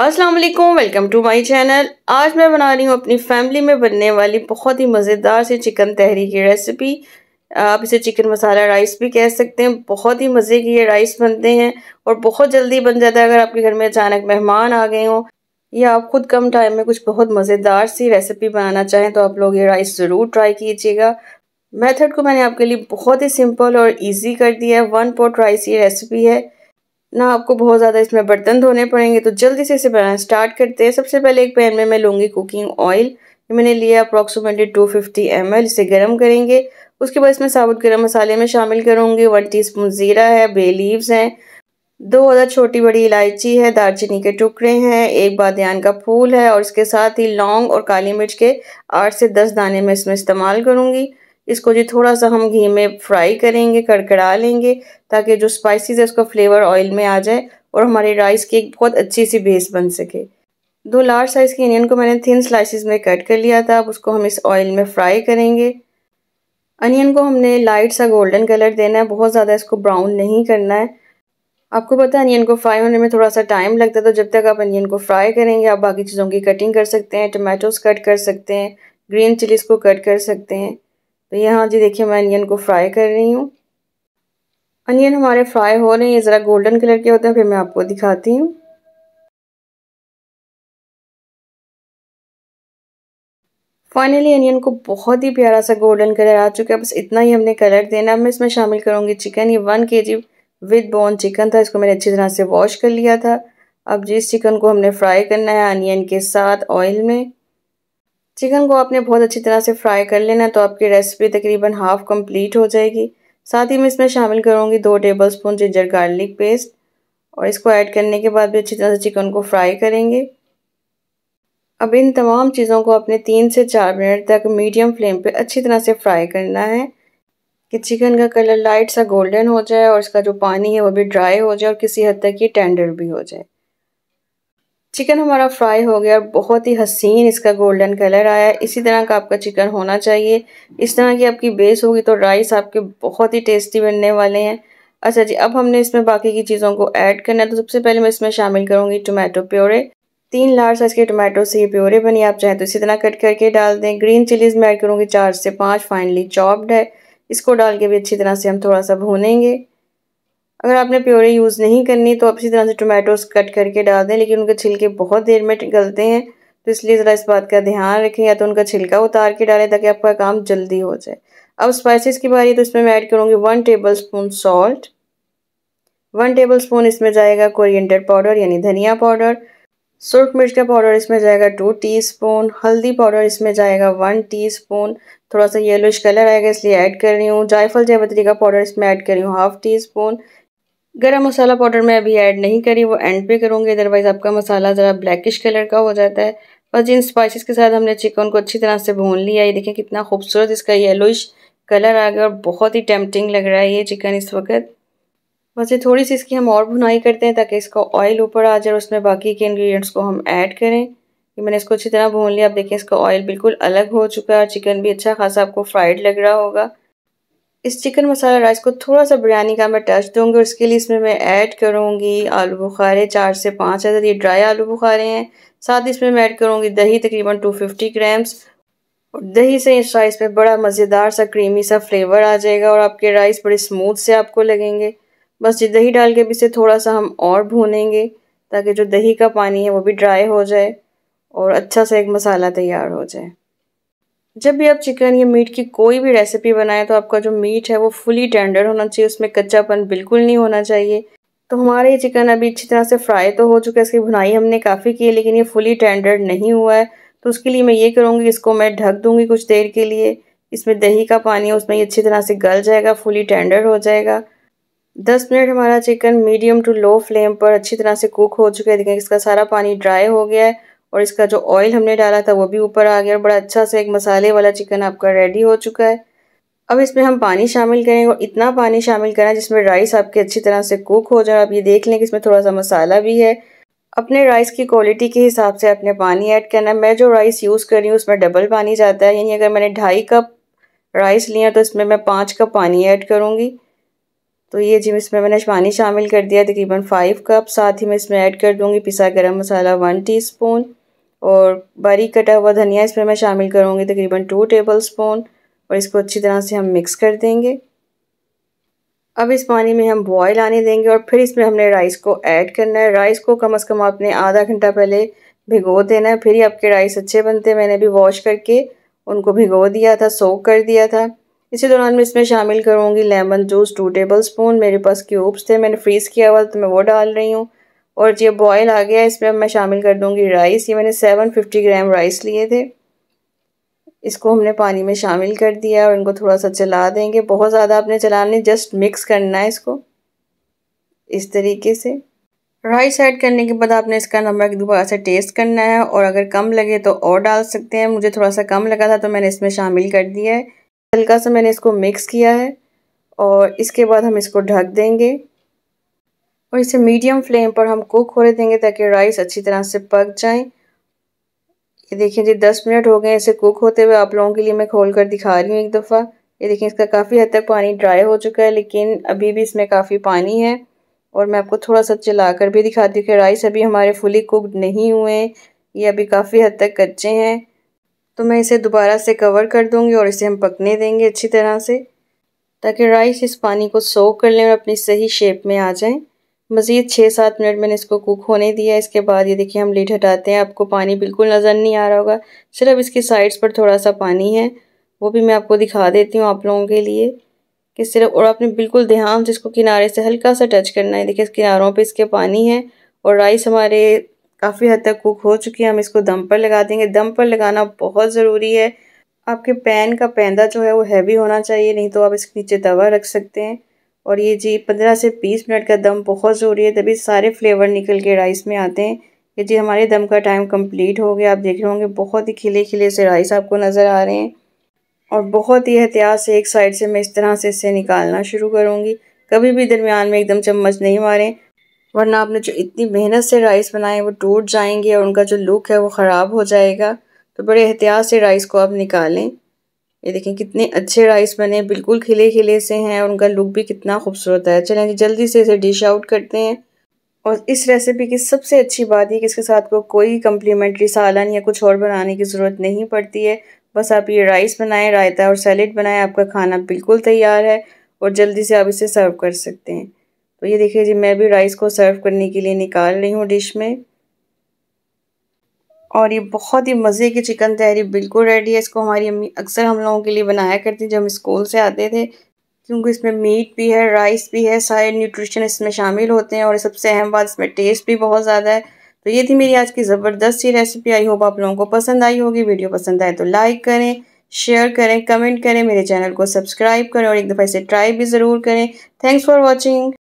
अस्सलाम वालेकुम welcome to my channel आज मैं बना रही हूँ अपनी फैमिली में बनने वाली बहुत ही मज़ेदार सी चिकन तहरी की रेसिपी आप इसे चिकन मसाला राइस भी कह सकते हैं बहुत ही मज़े की ये राइस बनते हैं और बहुत जल्दी बन जाता है अगर आपके घर में अचानक मेहमान आ गए हों या आप खुद कम टाइम में कुछ बहुत मज़ेदार सी रेसिपी बनाना चाहें तो आप लोग ये राइस ज़रूर ट्राई कीजिएगा मेथड को मैंने आपके लिए बहुत ही सिंपल और ईजी कर दिया है वन पॉट राइस ये रेसिपी है ना आपको बहुत ज़्यादा इसमें बर्तन धोने पड़ेंगे तो जल्दी से इसे बनाना स्टार्ट करते हैं सबसे पहले एक पैन में मैं लूँगी कुकिंग ऑयल ये मैंने लिया approximately two fifty M L इसे गर्म करेंगे उसके बाद इसमें साबुत गर्म मसाले में शामिल करूँगी वन स्पून ज़ीरा है बे लीव्स हैं दो अदर छोटी बड़ी इलायची है दालचीनी के टुकड़े हैं एक बादन का फूल है और इसके साथ ही लौंग और काली मिर्च के आठ से दस दाने में इसमें इस्तेमाल करूँगी इसको जी थोड़ा सा हम घी में फ्राई करेंगे कड़कड़ा लेंगे ताकि जो स्पाइसीज़ है उसका फ्लेवर ऑयल में आ जाए और हमारे राइस की एक बहुत अच्छी सी बेस बन सके दो लार्ज साइज़ के अनियन को मैंने थिन स्लाइसिस में कट कर लिया था अब उसको हम इस ऑयल में फ्राई करेंगे अनियन को हमने लाइट सा गोल्डन कलर देना है बहुत ज़्यादा इसको ब्राउन नहीं करना है आपको पता है अनियन को फ्राई होने में थोड़ा सा टाइम लगता है तो जब तक आप अनियन को फ्राई करेंगे आप बाकी चीज़ों की कटिंग कर सकते हैं टमाटोस कट कर सकते हैं ग्रीन चिलीज़ को कट कर सकते हैं तो यहाँ जी देखिए मैं अनियन को फ्राई कर रही हूँ अनियन हमारे फ्राई हो रहे हैं ये ज़रा गोल्डन कलर के होते हैं फिर मैं आपको दिखाती हूँ फाइनली अनियन को बहुत ही प्यारा सा गोल्डन कलर आ चुका है बस इतना ही हमने कलर देना अब मैं इसमें शामिल करूँगी चिकन ये वन के जी विद बोन चिकन था इसको मैंने अच्छी तरह से वॉश कर लिया था अब जिस चिकन को हमने फ्राई करना है अनियन के साथ ऑयल में चिकन को आपने बहुत अच्छी तरह से फ्राई कर लेना तो आपकी रेसिपी तकरीबन हाफ़ कंप्लीट हो जाएगी साथ ही मैं इसमें शामिल करूँगी दो tablespoon ginger garlic paste और इसको ऐड करने के बाद भी अच्छी तरह से चिकन को फ्राई करेंगे अब इन तमाम चीज़ों को आपने तीन से चार मिनट तक मीडियम फ्लेम पे अच्छी तरह से फ्राई करना है कि चिकन का कलर लाइट सा गोल्डन हो जाए और इसका जो पानी है वो भी ड्राई हो जाए और किसी हद तक ये टेंडर भी हो जाए चिकन हमारा फ्राई हो गया बहुत ही हसीन इसका गोल्डन कलर आया इसी तरह का आपका चिकन होना चाहिए इस तरह की आपकी बेस होगी तो राइस आपके बहुत ही टेस्टी बनने वाले हैं अच्छा जी अब हमने इसमें बाकी की चीज़ों को ऐड करना है तो सबसे पहले मैं इसमें शामिल करूँगी टोमेटो प्योरे तीन लार्ज साइज़ के टोमेटो से ये प्योरे बनी आप चाहें तो इसी तरह कट करके डाल दें ग्रीन चिलीज़ में ऐड करूँगी चार से पाँच फाइनली चॉप्ड है इसको डाल के भी अच्छी तरह से हम थोड़ा सा भूनेंगे अगर आपने प्योरी यूज़ नहीं करनी तो आप इसी तरह से टोमेटोज कट करके डाल दें लेकिन उनके छिलके बहुत देर में गलते हैं तो इसलिए ज़रा इस बात का ध्यान रखें या तो उनका छिलका उतार के डालें ताकि आपका काम जल्दी हो जाए अब स्पाइसेस की बारी तो इसमें मैं ऐड करूँगी one tablespoon salt one tablespoon इसमें जाएगा कोरिएंडर पाउडर यानी धनिया पाउडर सुर्ख मिर्च का पाउडर इसमें जाएगा टू टीस्पून हल्दी पाउडर इसमें जाएगा वन टीस्पून थोड़ा सा येलोइश कलर आएगा इसलिए ऐड कर रही हूँ जायफल जयपत्री का पाउडर इसमें ऐड कर रही हूँ हाफ टी स्पून गरम मसाला पाउडर मैं अभी ऐड नहीं करी वो एंड पे करूँगी अदरवाइज़ आपका मसाला ज़रा ब्लैकिश कलर का हो जाता है बस जिन स्पाइसेस के साथ हमने चिकन को अच्छी तरह से भून लिया ये देखें कितना खूबसूरत इसका येलोइश कलर आ गया और बहुत ही टेम्पटिंग लग रहा है ये चिकन इस वक्त बस ये थोड़ी सी इसकी हम और भुनाई करते हैं ताकि इसका ऑयल ऊपर आ जाए और उसमें बाकी के इंग्रेडिएंट्स को हम ऐड करें कि मैंने इसको अच्छी तरह भून लिया आप देखें इसका ऑयल बिल्कुल अलग हो चुका है और चिकन भी अच्छा खासा आपको फ्राइड लग रहा होगा इस चिकन मसाला राइस को थोड़ा सा बिरयानी का मैं टच दूंगी उसके लिए इसमें मैं ऐड करूंगी आलू बुखारे चार से पाँच हज़ार ये ड्राई आलू बुखारे हैं साथ ही इसमें मैं ऐड करूंगी दही तकरीबन 250 ग्राम्स और दही से इस राइस में बड़ा मज़ेदार सा क्रीमी सा फ्लेवर आ जाएगा और आपके राइस बड़े स्मूथ से आपको लगेंगे बस ये दही डाल के भी इसे थोड़ा सा हम और भूनेंगे ताकि जो दही का पानी है वो भी ड्राई हो जाए और अच्छा सा एक मसाला तैयार हो जाए जब भी आप चिकन या मीट की कोई भी रेसिपी बनाएं तो आपका जो मीट है वो फुली टेंडर होना चाहिए उसमें कच्चापन बिल्कुल नहीं होना चाहिए तो हमारे ये चिकन अभी अच्छी तरह से फ्राई तो हो चुका है इसकी भुनाई हमने काफ़ी की है लेकिन ये फुली टेंडर नहीं हुआ है तो उसके लिए मैं ये करूँगी इसको मैं ढक दूँगी कुछ देर के लिए इसमें दही का पानी उसमें ये अच्छी तरह से गल जाएगा फुली टेंडर हो जाएगा दस मिनट हमारा chicken medium to low flame पर अच्छी तरह से कुक हो चुका है देखें इसका सारा पानी ड्राई हो गया है और इसका जो ऑयल हमने डाला था वो भी ऊपर आ गया और बड़ा अच्छा सा एक मसाले वाला चिकन आपका रेडी हो चुका है अब इसमें हम पानी शामिल करेंगे और इतना पानी शामिल करना जिसमें राइस आपके अच्छी तरह से कुक हो जाए आप ये देख लें कि इसमें थोड़ा सा मसाला भी है अपने राइस की क्वालिटी के हिसाब से अपने पानी ऐड करना है मैं जो राइस यूज़ कर रही हूँ उसमें डबल पानी जाता है यानी अगर मैंने ढाई कप राइस लिया तो इसमें मैं पाँच कप पानी ऐड करूँगी तो ये जी इसमें मैंने पानी शामिल कर दिया तकरीबन फाइव कप साथ ही मैं इसमें ऐड कर दूँगी पिसा गरम मसाला वन टीस्पून और बारीक कटा हुआ धनिया इसमें मैं शामिल करूँगी तकरीबन टू टेबल स्पून और इसको अच्छी तरह से हम मिक्स कर देंगे अब इस पानी में हम बॉयल आने देंगे और फिर इसमें हमने राइस को ऐड करना है राइस को कम अज़ कम आपने आधा घंटा पहले भिगो देना है फिर ही आपके राइस अच्छे बनते हैं मैंने भी वॉश करके उनको भिगो दिया था सोक कर दिया था इसी दौरान मैं इसमें शामिल करूँगी lemon juice two tablespoon मेरे पास क्यूब्स थे मैंने फ्रीज़ किया हुआ तो मैं वो डाल रही हूँ और ये बॉयल आ गया इसमें अब मैं शामिल कर दूंगी राइस ये मैंने सेवन फिफ्टी ग्राम राइस लिए थे इसको हमने पानी में शामिल कर दिया और इनको थोड़ा सा चला देंगे बहुत ज़्यादा आपने चलाने जस्ट मिक्स करना है इसको इस तरीके से राइस ऐड करने के बाद आपने इसका नमक दोबारा से टेस्ट करना है और अगर कम लगे तो और डाल सकते हैं मुझे थोड़ा सा कम लगा था तो मैंने इसमें शामिल कर दिया है हल्का सा मैंने इसको मिक्स किया है और इसके बाद हम इसको ढक देंगे और इसे मीडियम फ्लेम पर हम कुक होने देंगे ताकि राइस अच्छी तरह से पक जाए ये देखिए जी दस मिनट हो गए इसे कुक होते हुए आप लोगों के लिए मैं खोल कर दिखा रही हूँ एक दफ़ा ये देखिए इसका काफ़ी हद तक पानी ड्राई हो चुका है लेकिन अभी भी इसमें काफ़ी पानी है और मैं आपको थोड़ा सा चला कर भी दिखाती हूँ कि राइस अभी हमारे फुली कुकड नहीं हुए हैं ये अभी काफ़ी हद तक कच्चे हैं तो मैं इसे दोबारा से कवर कर दूँगी और इसे हम पकने देंगे अच्छी तरह से ताकि राइस इस पानी को सोव कर लें और अपनी सही शेप में आ जाएँ मज़ीद छः सात मिनट मैंने इसको कुक होने दिया इसके बाद ये देखिए हम लीड हटाते हैं आपको पानी बिल्कुल नज़र नहीं आ रहा होगा सिर्फ इसकी साइड्स पर थोड़ा सा पानी है वो भी मैं आपको दिखा देती हूँ आप लोगों के लिए कि सिर्फ और आपने बिल्कुल ध्यान से इसको किनारे से हल्का सा टच करना है देखिए किनारों पर इसके पानी है और राइस हमारे काफ़ी हद तक कुक हो चुकी है हम इसको दम पर लगा देंगे दम पर लगाना बहुत ज़रूरी है आपके पैन का पैंदा जो है वो हैवी होना चाहिए नहीं तो आप इसके नीचे तवा रख सकते हैं और ये जी पंद्रह से बीस मिनट का दम बहुत ज़रूरी है तभी सारे फ्लेवर निकल के राइस में आते हैं ये जी हमारे दम का टाइम कंप्लीट हो गया आप देख रहे होंगे बहुत ही खिले खिले से राइस आपको नज़र आ रहे हैं और बहुत ही एहतियात से एक साइड से मैं इस तरह से इसे निकालना शुरू करूँगी कभी भी दरमियान में एकदम चम्मच नहीं मारें वरना आपने जो इतनी मेहनत से राइस बनाए वो टूट जाएंगे और उनका जो लुक है वो ख़राब हो जाएगा तो बड़े एहतियात से राइस को आप निकालें ये देखें कितने अच्छे राइस बने बिल्कुल खिले खिले से हैं और उनका लुक भी कितना खूबसूरत है चलें जल्दी से इसे डिश आउट करते हैं और इस रेसिपी की सबसे अच्छी बात यह कि इसके साथ को कोई कम्प्लीमेंट्री सालन या कुछ और बनाने की ज़रूरत नहीं पड़ती है बस आप ये राइस बनाएं रायता और सैलड बनाएं आपका खाना बिल्कुल तैयार है और जल्दी से आप इसे सर्व कर सकते हैं तो ये देखिए जी मैं भी राइस को सर्व करने के लिए निकाल रही हूँ डिश में और ये बहुत ही मज़े की चिकन तैयारी बिल्कुल रेडी है इसको हमारी अम्मी अक्सर हम लोगों के लिए बनाया करती जब हम स्कूल से आते थे क्योंकि इसमें मीट भी है राइस भी है सारे न्यूट्रिशन इसमें शामिल होते हैं और सबसे अहम बात इसमें टेस्ट भी बहुत ज़्यादा है तो ये थी मेरी आज की ज़बरदस्त सी रेसिपी आई होप आप लोगों को पसंद आई होगी वीडियो पसंद आए तो लाइक करें शेयर करें कमेंट करें मेरे चैनल को सब्सक्राइब करें और एक दफ़ा इसे ट्राई भी ज़रूर करें थैंक्स फॉर वॉचिंग